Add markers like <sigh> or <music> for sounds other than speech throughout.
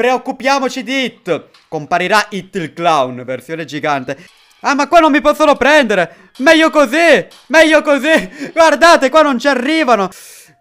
Preoccupiamoci di It. Comparirà It il clown, versione gigante. Ah, ma qua non mi possono prendere! Meglio così! Meglio così! Guardate, qua non ci arrivano!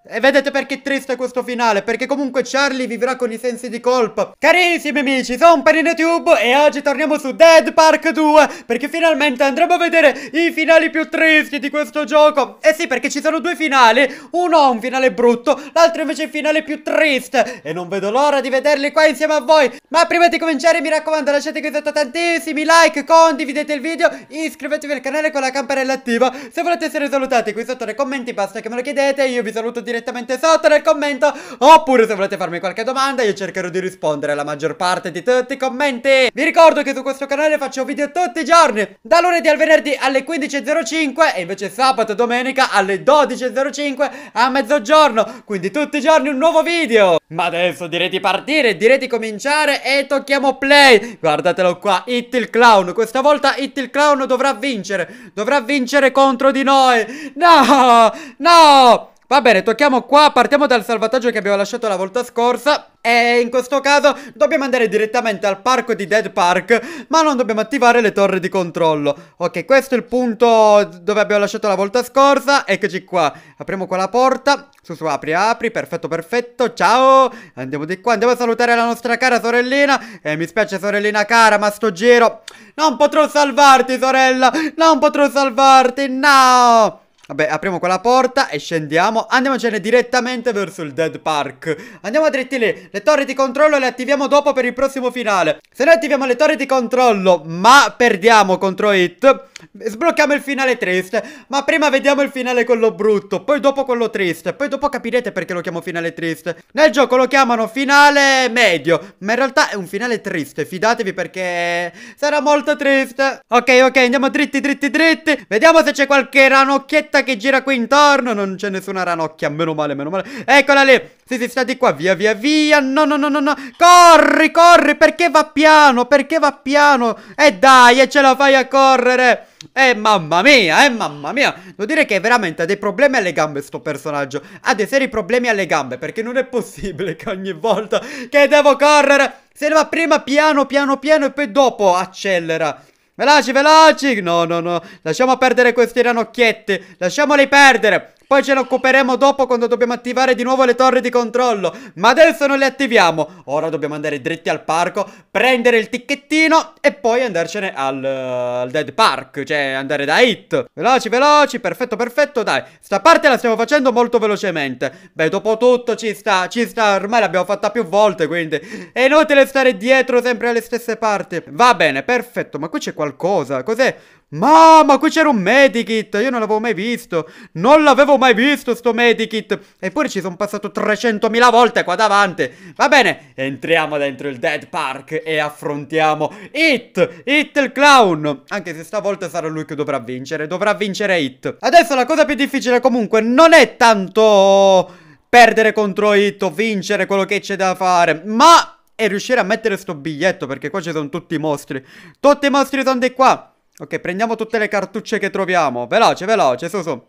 E vedete perché è triste questo finale, perché comunque Charlie vivrà con i sensi di colpa. Carissimi amici, sono YouTube e oggi torniamo su Dead Park 2, perché finalmente andremo a vedere i finali più tristi di questo gioco. Eh sì, perché ci sono due finali, uno ha un finale brutto, l'altro invece è il finale più triste. E non vedo l'ora di vederli qua insieme a voi. Ma prima di cominciare mi raccomando lasciate qui sotto tantissimi like, condividete il video, iscrivetevi al canale con la campanella attiva. Se volete essere salutati qui sotto nei commenti basta che me lo chiedete, io vi saluto di direttamente sotto nel commento Oppure se volete farmi qualche domanda io cercherò di rispondere alla maggior parte di tutti i commenti Vi ricordo che su questo canale faccio video tutti i giorni Da lunedì al venerdì alle 15.05 e invece sabato e domenica alle 12.05 a mezzogiorno Quindi tutti i giorni un nuovo video Ma adesso direi di partire, direi di cominciare e tocchiamo play Guardatelo qua, Hit il Clown Questa volta Hit il Clown dovrà vincere Dovrà vincere contro di noi No, no Va bene, tocchiamo qua, partiamo dal salvataggio che abbiamo lasciato la volta scorsa e in questo caso dobbiamo andare direttamente al parco di Dead Park Ma non dobbiamo attivare le torri di controllo Ok, questo è il punto dove abbiamo lasciato la volta scorsa Eccoci qua Apriamo qua la porta Su su apri apri Perfetto perfetto Ciao Andiamo di qua Andiamo a salutare la nostra cara sorellina E eh, mi spiace sorellina cara ma sto giro Non potrò salvarti sorella Non potrò salvarti No Vabbè, apriamo quella porta e scendiamo. Andiamocene direttamente verso il Dead Park. Andiamo dritti lì. Le torri di controllo le attiviamo dopo per il prossimo finale. Se noi attiviamo le torri di controllo, ma perdiamo contro Hit, sblocchiamo il finale triste. Ma prima vediamo il finale quello brutto, poi dopo quello triste. Poi dopo capirete perché lo chiamo finale triste. Nel gioco lo chiamano finale medio, ma in realtà è un finale triste. Fidatevi perché sarà molto triste. Ok, ok, andiamo dritti, dritti, dritti. Vediamo se c'è qualche ranocchietta ruota che gira qui intorno Non c'è nessuna ranocchia, meno male, meno male Eccola lì, sì sì, di qua, via via via No, no, no, no, no Corri, corri, perché va piano, perché va piano E eh dai, e ce la fai a correre eh mamma mia, eh mamma mia Devo dire che veramente ha dei problemi alle gambe sto personaggio Ha dei seri problemi alle gambe Perché non è possibile che ogni volta che devo correre Se ne va prima piano piano piano e poi dopo accelera Veloci, veloci! No, no, no. Lasciamo perdere queste ranocchiette. Lasciamole perdere. Poi ce ne occuperemo dopo quando dobbiamo attivare di nuovo le torri di controllo. Ma adesso non le attiviamo. Ora dobbiamo andare dritti al parco, prendere il ticchettino e poi andarcene al, uh, al Dead Park. Cioè andare da Hit. Veloci, veloci, perfetto, perfetto, dai. Sta parte la stiamo facendo molto velocemente. Beh, dopo tutto ci sta, ci sta. Ormai l'abbiamo fatta più volte, quindi. È inutile stare dietro sempre alle stesse parti. Va bene, perfetto. Ma qui c'è qualcosa. Cos'è? Mamma, qui c'era un medikit, io non l'avevo mai visto, non l'avevo mai visto sto medikit Eppure ci sono passato 300.000 volte qua davanti Va bene, entriamo dentro il Dead Park e affrontiamo It, It il clown Anche se stavolta sarà lui che dovrà vincere, dovrà vincere It Adesso la cosa più difficile comunque non è tanto perdere contro It o vincere quello che c'è da fare Ma... è riuscire a mettere sto biglietto perché qua ci sono tutti i mostri Tutti i mostri sono di qua Ok, prendiamo tutte le cartucce che troviamo. Veloce, veloce, su, su.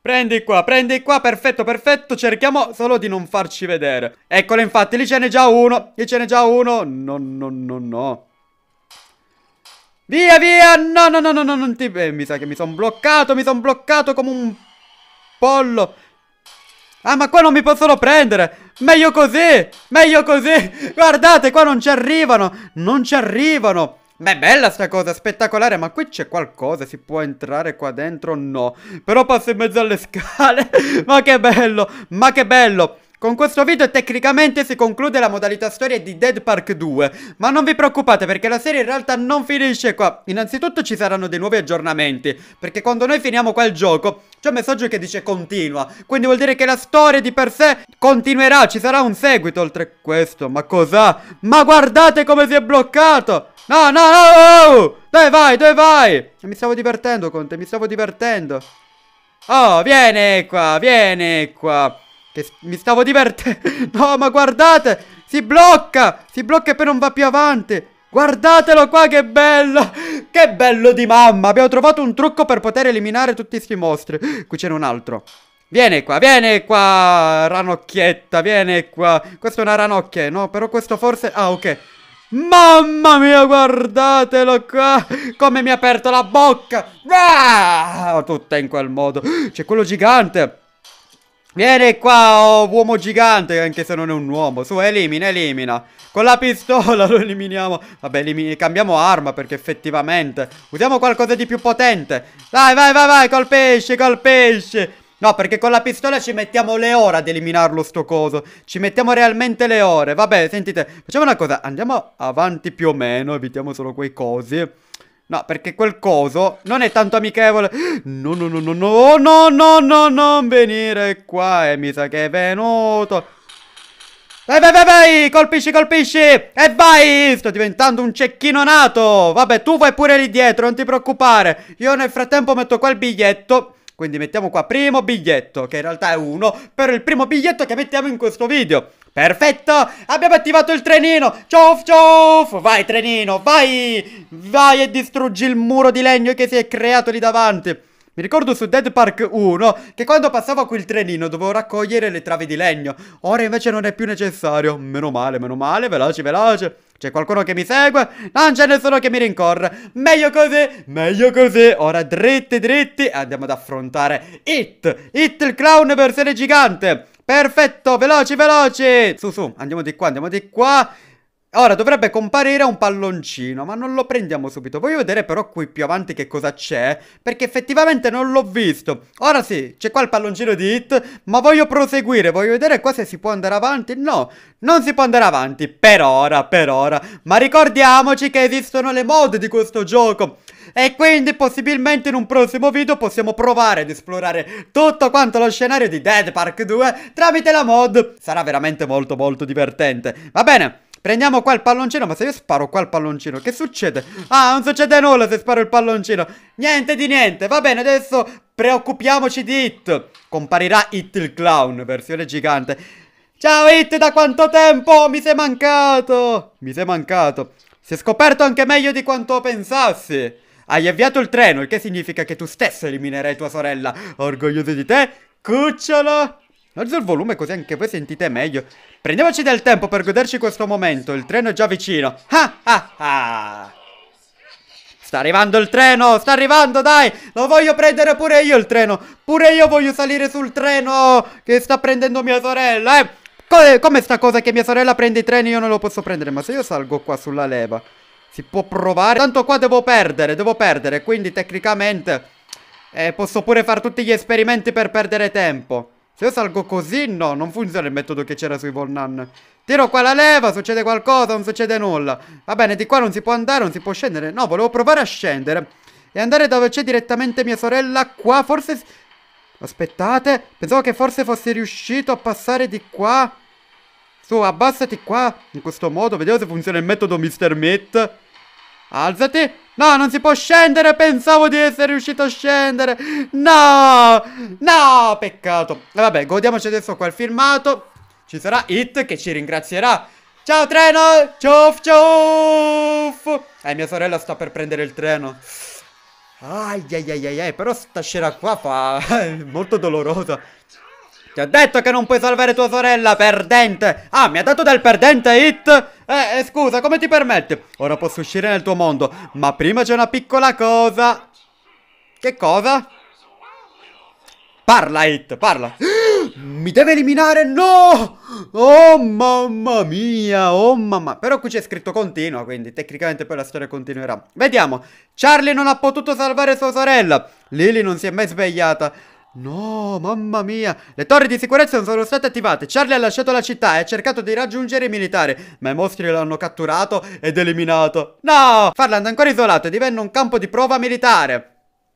Prendi qua, prendi qua, perfetto, perfetto. Cerchiamo solo di non farci vedere. Eccolo, infatti, lì ce n'è già uno. Lì ce n'è già uno. No, no, no, no. Via, via. No, no, no, no, no. Non ti... Eh, mi sa che mi sono bloccato, mi sono bloccato come un pollo. Ah, ma qua non mi possono prendere. Meglio così, meglio così. Guardate, qua non ci arrivano. Non ci arrivano. Beh, bella sta cosa, spettacolare, ma qui c'è qualcosa, si può entrare qua dentro? No. Però passo in mezzo alle scale, <laughs> ma che bello, ma che bello. Con questo video tecnicamente si conclude la modalità storia di Dead Park 2, ma non vi preoccupate perché la serie in realtà non finisce qua. Innanzitutto ci saranno dei nuovi aggiornamenti, perché quando noi finiamo qua il gioco c'è un messaggio che dice continua, quindi vuol dire che la storia di per sé continuerà, ci sarà un seguito oltre questo, ma cos'ha? Ma guardate come si è bloccato! No, no, no! Oh! Dove vai, dove vai? Eh, mi stavo divertendo, Conte, mi stavo divertendo. Oh, vieni qua, vieni qua. Che mi stavo divertendo. <laughs> No, ma guardate! Si blocca! Si blocca e poi non va più avanti. Guardatelo qua, che bello! <laughs> Che bello di mamma! Abbiamo trovato un trucco per poter eliminare tutti questi mostri. <gasps> Qui c'è un altro. Vieni qua, vieni qua, ranocchietta, vieni qua. Questa è una ranocchia, no? Però questo forse... Ah, ok. Mamma mia, guardatelo qua! <laughs> Come mi ha aperto la bocca! Ah, tutta in quel modo. C'è quello gigante. Vieni qua, oh, uomo gigante, anche se non è un uomo. Su, elimina, elimina. Con la pistola <laughs> lo eliminiamo. Vabbè, elimini, cambiamo arma perché effettivamente... Usiamo qualcosa di più potente. Vai, vai, vai, vai, colpisci, colpisci. No, perché con la pistola ci mettiamo le ore ad eliminarlo sto coso. Ci mettiamo realmente le ore. Vabbè, sentite, facciamo una cosa. Andiamo avanti più o meno, evitiamo solo quei cosi. No, perché quel coso non è tanto amichevole. <gasps> No, no, no, no, no, oh, no, no, no, non venire qua. E mi sa che è venuto. Vai, vai, vai, vai, colpisci, colpisci. E vai, sto diventando un cecchino nato. Vabbè, tu vai pure lì dietro, non ti preoccupare. Io nel frattempo metto qua il biglietto. Quindi mettiamo qua primo biglietto, che in realtà è uno, però il primo biglietto che mettiamo in questo video. Perfetto, abbiamo attivato il trenino Ciof ciof! vai trenino, vai Vai e distruggi il muro di legno che si è creato lì davanti mi ricordo su Dead Park 1 che quando passavo qui il trenino dovevo raccogliere le travi di legno. Ora invece non è più necessario. Meno male, meno male, veloce, veloce. C'è qualcuno che mi segue? Non c'è nessuno che mi rincorre. Meglio così, meglio così. Ora dritti, dritti, andiamo ad affrontare It. It il clown versione gigante. Perfetto, veloci, veloci Su, su, andiamo di qua, andiamo di qua Ora dovrebbe comparire un palloncino, ma non lo prendiamo subito. Voglio vedere però qui più avanti che cosa c'è, perché effettivamente non l'ho visto. Ora sì, c'è qua il palloncino di Hit, ma voglio proseguire, voglio vedere qua se si può andare avanti. No, non si può andare avanti, per ora, per ora. Ma ricordiamoci che esistono le mod di questo gioco. E quindi possibilmente in un prossimo video possiamo provare ad esplorare tutto quanto lo scenario di Dead Park 2 tramite la mod. Sarà veramente molto molto divertente. Va bene. Prendiamo qua il palloncino, ma se io sparo qua il palloncino, che succede? Ah, non succede nulla se sparo il palloncino. Niente di niente, va bene, adesso preoccupiamoci di It. Comparirà It il clown, versione gigante. Ciao It, da quanto tempo? Mi sei mancato! Mi sei mancato. Si è scoperto anche meglio di quanto pensassi. Hai avviato il treno, il che significa che tu stesso eliminerai tua sorella. Orgoglioso di te, cucciolo! Alzo il volume così anche voi sentite meglio. Prendiamoci del tempo per goderci questo momento, il treno è già vicino. Ah ah ah! Sta arrivando il treno, sta arrivando, dai! Lo voglio prendere pure io il treno! Pure io voglio salire sul treno che sta prendendo mia sorella, eh! Come, come sta cosa che mia sorella prende i treni io non lo posso prendere? Ma se io salgo qua sulla leva... Si può provare. Tanto qua devo perdere, devo perdere. Quindi tecnicamente eh, posso pure fare tutti gli esperimenti per perdere tempo. Se io salgo così, no, non funziona il metodo che c'era sui Volnan. Tiro qua la leva, succede qualcosa, non succede nulla. Va bene, di qua non si può andare, non si può scendere. No, volevo provare a scendere. E andare dove c'è direttamente mia sorella qua, forse... Aspettate, pensavo che forse fossi riuscito a passare di qua. Su, abbassati qua, in questo modo, vediamo se funziona il metodo Mr. Meat. Alzati! No, non si può scendere! Pensavo di essere riuscito a scendere! No! No, peccato! E eh, vabbè, godiamoci adesso quel filmato. Ci sarà Hit che ci ringrazierà. Ciao treno! Ciuff ciuff! Eh, mia sorella sta per prendere il treno. Ai ai ai ai, ai però sta scena qua fa... <laughs> molto dolorosa. Ti ho detto che non puoi salvare tua sorella, perdente! Ah, mi ha dato del perdente hit? Eh, eh, scusa, come ti permette? Ora posso uscire nel tuo mondo, ma prima c'è una piccola cosa. Che cosa? Parla, hit, parla. <gasps> Mi deve eliminare? No! Oh mamma mia, oh mamma. Però qui c'è scritto continua, quindi tecnicamente poi la storia continuerà. Vediamo. Charlie non ha potuto salvare sua sorella. Lily non si è mai svegliata. No, mamma mia! Le torri di sicurezza non sono state attivate. Charlie ha lasciato la città e ha cercato di raggiungere i militari, ma i mostri l'hanno catturato ed eliminato. No! Farland è ancora isolato e divenne un campo di prova militare.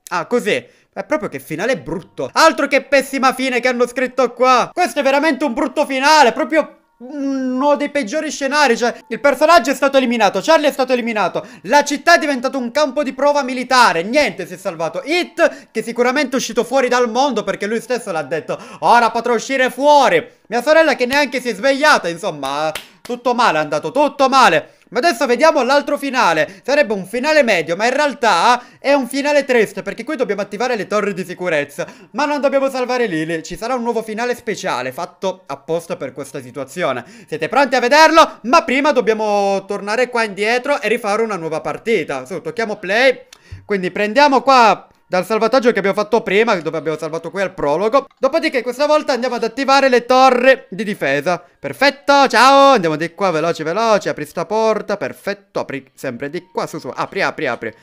Ah, così. È proprio che finale brutto. Altro che pessima fine che hanno scritto qua. Questo è veramente un brutto finale, proprio uno dei peggiori scenari Cioè il personaggio è stato eliminato Charlie è stato eliminato La città è diventata un campo di prova militare Niente si è salvato Hit che sicuramente è uscito fuori dal mondo Perché lui stesso l'ha detto Ora potrò uscire fuori Mia sorella che neanche si è svegliata Insomma tutto male è andato tutto male ma adesso vediamo l'altro finale. Sarebbe un finale medio, ma in realtà è un finale triste, perché qui dobbiamo attivare le torri di sicurezza. Ma non dobbiamo salvare Lily. Ci sarà un nuovo finale speciale, fatto apposta per questa situazione. Siete pronti a vederlo? Ma prima dobbiamo tornare qua indietro e rifare una nuova partita. Su, tocchiamo play. Quindi prendiamo qua dal salvataggio che abbiamo fatto prima, dove abbiamo salvato qui al prologo. Dopodiché questa volta andiamo ad attivare le torri di difesa. Perfetto, ciao, andiamo di qua, veloce, veloce, apri sta porta, perfetto, apri sempre di qua, su, su, apri, apri, apri.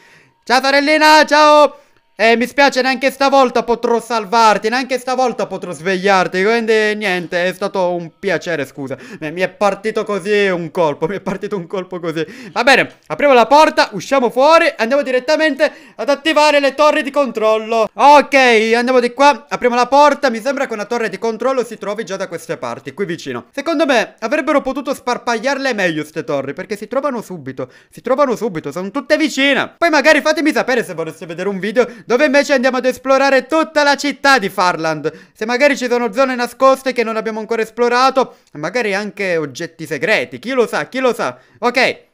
Ciao sorellina, ciao! E eh, mi spiace, neanche stavolta potrò salvarti, neanche stavolta potrò svegliarti, quindi niente, è stato un piacere, scusa. Eh, mi è partito così un colpo, <laughs> mi è partito un colpo così. Va bene, apriamo la porta, usciamo fuori, andiamo direttamente ad attivare le torri di controllo. Ok, andiamo di qua, apriamo la porta, mi sembra che una torre di controllo si trovi già da queste parti, qui vicino. Secondo me avrebbero potuto sparpagliarle meglio queste torri, perché si trovano subito, si trovano subito, sono tutte vicine. Poi magari fatemi sapere se vorreste vedere un video dove invece andiamo ad esplorare tutta la città di Farland. Se magari ci sono zone nascoste che non abbiamo ancora esplorato, magari anche oggetti segreti, chi lo sa, chi lo sa. Ok.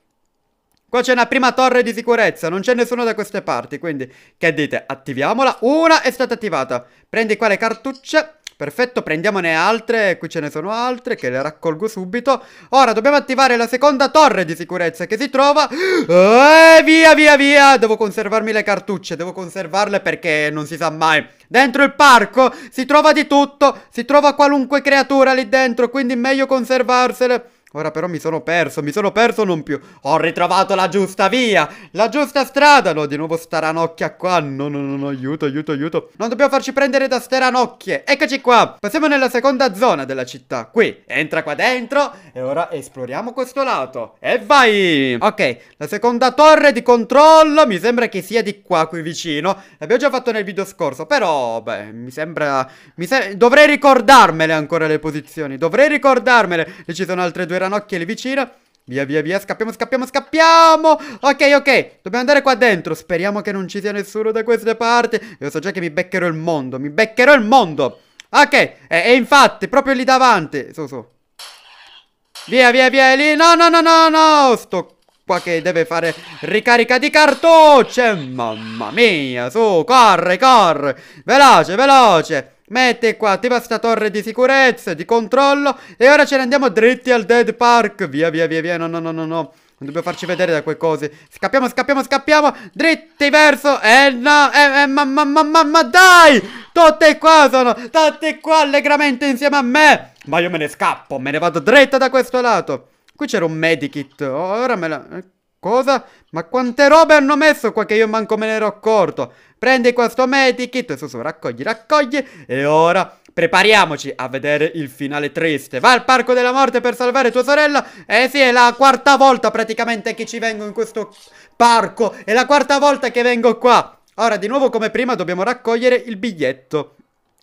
Qua c'è una prima torre di sicurezza, non c'è nessuno da queste parti, quindi che dite? Attiviamola. Una è stata attivata. Prendi qua le cartucce Perfetto, prendiamone altre, qui ce ne sono altre che le raccolgo subito. Ora dobbiamo attivare la seconda torre di sicurezza che si trova... Eh, via, via, via! Devo conservarmi le cartucce, devo conservarle perché non si sa mai. Dentro il parco si trova di tutto, si trova qualunque creatura lì dentro, quindi meglio conservarsele. Ora però mi sono perso, mi sono perso non più. Ho ritrovato la giusta via, la giusta strada. No, di nuovo staranocchia qua. No, no, no, no, aiuto, aiuto, aiuto. Non dobbiamo farci prendere da staranocchie. Eccoci qua. Passiamo nella seconda zona della città. Qui, entra qua dentro e ora esploriamo questo lato. E vai! Ok, la seconda torre di controllo mi sembra che sia di qua, qui vicino. L'abbiamo già fatto nel video scorso, però, beh, mi sembra... Mi se... Dovrei ricordarmele ancora le posizioni. Dovrei ricordarmele. E ci sono altre due ranocchia lì vicino. Via, via, via, scappiamo, scappiamo, scappiamo! Ok, ok, dobbiamo andare qua dentro. Speriamo che non ci sia nessuno da queste parti. Io so già che mi beccherò il mondo, mi beccherò il mondo! Ok, e, e infatti, proprio lì davanti. Su, su Via, via, via, lì. No, no, no, no, no. Sto qua che deve fare ricarica di cartucce. Mamma mia, su, corre, corre. Veloce, veloce. Mette qua, attiva sta torre di sicurezza, di controllo E ora ce ne andiamo dritti al Dead Park Via, via, via, via, no, no, no, no, no non dobbiamo farci vedere da quelle cose. Scappiamo, scappiamo, scappiamo. Dritti verso. Eh no, eh, eh ma, ma, ma, ma, ma dai. Tutte qua sono. Tutte qua allegramente insieme a me. Ma io me ne scappo. Me ne vado dritta da questo lato. Qui c'era un medikit. Ora me la... Cosa? Ma quante robe hanno messo qua che io manco me ne ero accorto. Prendi questo medikit, su su, raccogli, raccogli. E ora prepariamoci a vedere il finale triste. Va al parco della morte per salvare tua sorella. Eh sì, è la quarta volta praticamente che ci vengo in questo parco. È la quarta volta che vengo qua. Ora, di nuovo come prima, dobbiamo raccogliere il biglietto.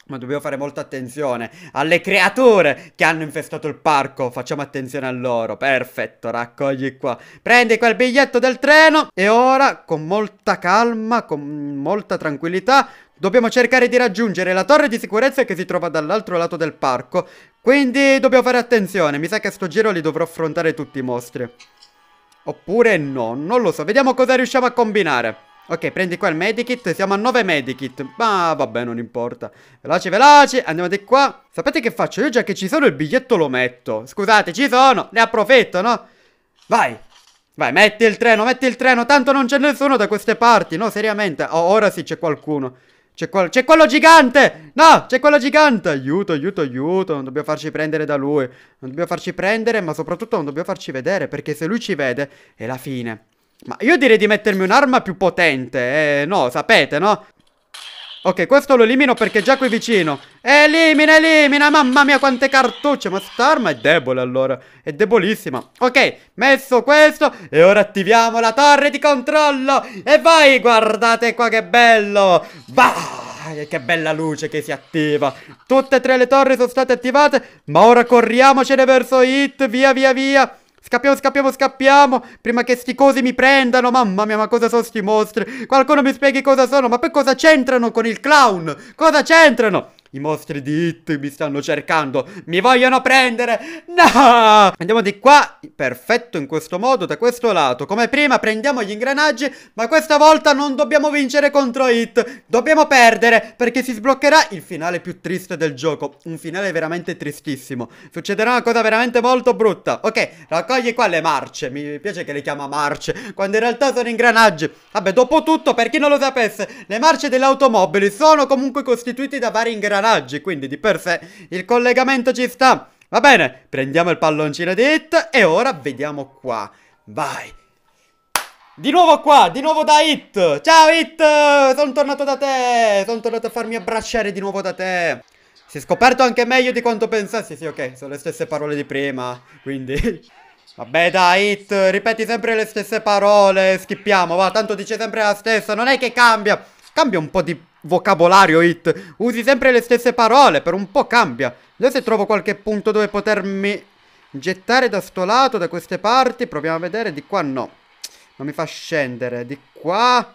Ma dobbiamo fare molta attenzione alle creature che hanno infestato il parco. Facciamo attenzione a loro. Perfetto, raccogli qua. Prendi quel biglietto del treno. E ora, con molta calma, con molta tranquillità, dobbiamo cercare di raggiungere la torre di sicurezza che si trova dall'altro lato del parco. Quindi dobbiamo fare attenzione. Mi sa che a sto giro li dovrò affrontare tutti i mostri. Oppure no, non lo so. Vediamo cosa riusciamo a combinare. Ok, prendi qua il medikit. Siamo a 9 medikit. Ma vabbè, non importa. Veloce, veloce. Andiamo di qua. Sapete che faccio? Io già che ci sono il biglietto lo metto. Scusate, ci sono. Ne approfitto, no? Vai. Vai, metti il treno, metti il treno. Tanto non c'è nessuno da queste parti. No, seriamente. Oh, ora sì, c'è qualcuno. C'è qual quello gigante! No, c'è quello gigante! Aiuto, aiuto, aiuto. Non dobbiamo farci prendere da lui. Non dobbiamo farci prendere, ma soprattutto non dobbiamo farci vedere. Perché se lui ci vede, è la fine. Ma io direi di mettermi un'arma più potente, eh, no, sapete, no? Ok, questo lo elimino perché è già qui vicino. Elimina, elimina, mamma mia quante cartucce. Ma st'arma è debole allora, è debolissima. Ok, messo questo e ora attiviamo la torre di controllo. E vai, guardate qua che bello. Vai, Che bella luce che si attiva Tutte e tre le torri sono state attivate Ma ora corriamocene verso Hit Via via via Scappiamo, scappiamo, scappiamo! Prima che sti cosi mi prendano! Mamma mia, ma cosa sono sti mostri? Qualcuno mi spieghi cosa sono? Ma poi cosa c'entrano con il clown? Cosa c'entrano? I mostri di Hit mi stanno cercando. Mi vogliono prendere. No! Andiamo di qua. Perfetto, in questo modo, da questo lato. Come prima prendiamo gli ingranaggi, ma questa volta non dobbiamo vincere contro Hit. Dobbiamo perdere, perché si sbloccherà il finale più triste del gioco. Un finale veramente tristissimo. Succederà una cosa veramente molto brutta. Ok, raccogli qua le marce. Mi piace che le chiama marce, quando in realtà sono ingranaggi. Vabbè, dopo tutto, per chi non lo sapesse, le marce delle automobili sono comunque costituite da vari ingranaggi tira raggi, quindi di per sé il collegamento ci sta. Va bene, prendiamo il palloncino di hit e ora vediamo qua. Vai. Di nuovo qua, di nuovo da Hit! Ciao Hit! Sono tornato da te! Sono tornato a farmi abbracciare di nuovo da te! Si è scoperto anche meglio di quanto pensassi, sì ok, sono le stesse parole di prima, quindi... <laughs> Vabbè dai Hit, ripeti sempre le stesse parole, schippiamo, va, tanto dice sempre la stessa, non è che cambia! Cambia un po' di vocabolario Hit. Usi sempre le stesse parole, per un po' cambia. Vediamo se trovo qualche punto dove potermi gettare da sto lato, da queste parti. Proviamo a vedere, di qua no. Non mi fa scendere, di qua...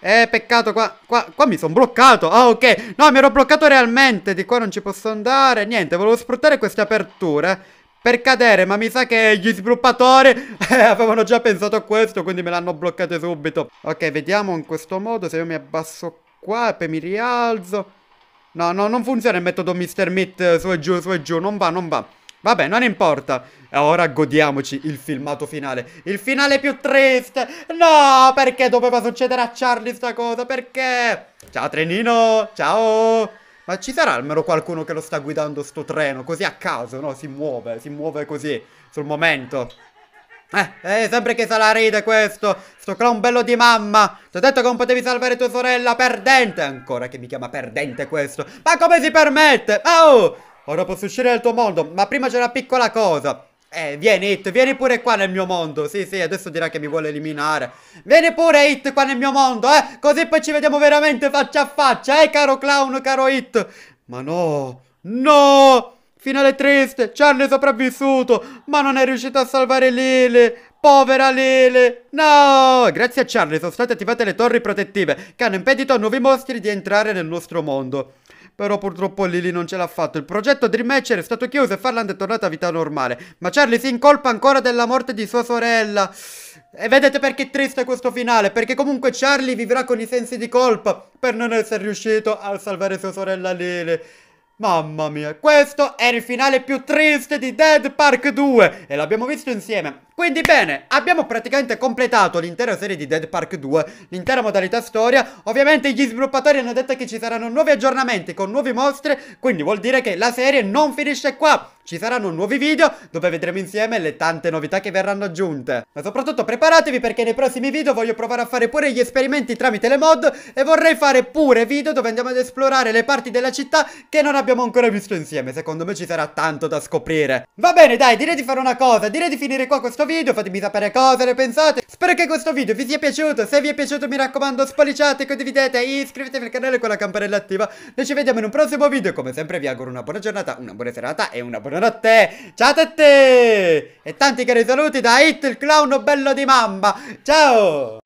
Eh, peccato, qua, qua, qua mi sono bloccato. Ah, ok. No, mi ero bloccato realmente. Di qua non ci posso andare. Niente, volevo sfruttare queste aperture per cadere, ma mi sa che gli sviluppatori <laughs> eh, avevano già pensato a questo, quindi me l'hanno bloccato subito. Ok, vediamo in questo modo se io mi abbasso qua, poi mi rialzo. No, no, non funziona il metodo Mr. Meat eh, su e giù, su e giù, non va, non va. Vabbè, non importa. Eh, ora godiamoci il filmato finale. Il finale più triste. No, perché doveva succedere a Charlie sta cosa? Perché? Ciao trenino, ciao. Ma ci sarà almeno qualcuno che lo sta guidando sto treno, così a caso, no? Si muove, si muove così, sul momento. Eh, eh, sempre che se la ride questo, sto clown bello di mamma. Ti ho detto che non potevi salvare tua sorella, perdente. Ancora che mi chiama perdente questo. Ma come si permette? Oh, ora posso uscire dal tuo mondo, ma prima c'è una piccola cosa. Eh, vieni Hit, vieni pure qua nel mio mondo. Sì, sì, adesso dirà che mi vuole eliminare. Vieni pure Hit qua nel mio mondo, eh. Così poi ci vediamo veramente faccia a faccia, eh, caro clown, caro Hit. Ma no, no. Finale triste, Charlie è sopravvissuto, ma non è riuscito a salvare Lele. Povera Lele! No! Grazie a Charlie sono state attivate le torri protettive che hanno impedito a nuovi mostri di entrare nel nostro mondo. Però purtroppo Lily non ce l'ha fatto. Il progetto Dream Hatcher è stato chiuso e Farland è tornata a vita normale. Ma Charlie si incolpa ancora della morte di sua sorella. E vedete perché è triste questo finale? Perché comunque Charlie vivrà con i sensi di colpa per non essere riuscito a salvare sua sorella Lily. Mamma mia, questo era il finale più triste di Dead Park 2 e l'abbiamo visto insieme quindi bene, abbiamo praticamente completato l'intera serie di Dead Park 2, l'intera modalità storia. Ovviamente gli sviluppatori hanno detto che ci saranno nuovi aggiornamenti con nuovi mostri, quindi vuol dire che la serie non finisce qua. Ci saranno nuovi video dove vedremo insieme le tante novità che verranno aggiunte. Ma soprattutto preparatevi perché nei prossimi video voglio provare a fare pure gli esperimenti tramite le mod e vorrei fare pure video dove andiamo ad esplorare le parti della città che non abbiamo ancora visto insieme. Secondo me ci sarà tanto da scoprire. Va bene dai, direi di fare una cosa, direi di finire qua questo video video, fatemi sapere cosa ne pensate. Spero che questo video vi sia piaciuto, se vi è piaciuto mi raccomando spolliciate, condividete, iscrivetevi al canale con la campanella attiva. Noi ci vediamo in un prossimo video, come sempre vi auguro una buona giornata, una buona serata e una buona notte. Ciao a tutti! E tanti cari saluti da Hit, il clown bello di mamma. Ciao!